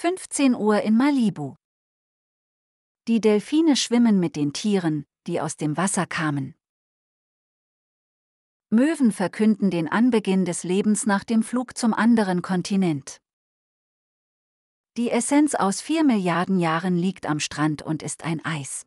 15 Uhr in Malibu. Die Delfine schwimmen mit den Tieren, die aus dem Wasser kamen. Möwen verkünden den Anbeginn des Lebens nach dem Flug zum anderen Kontinent. Die Essenz aus vier Milliarden Jahren liegt am Strand und ist ein Eis.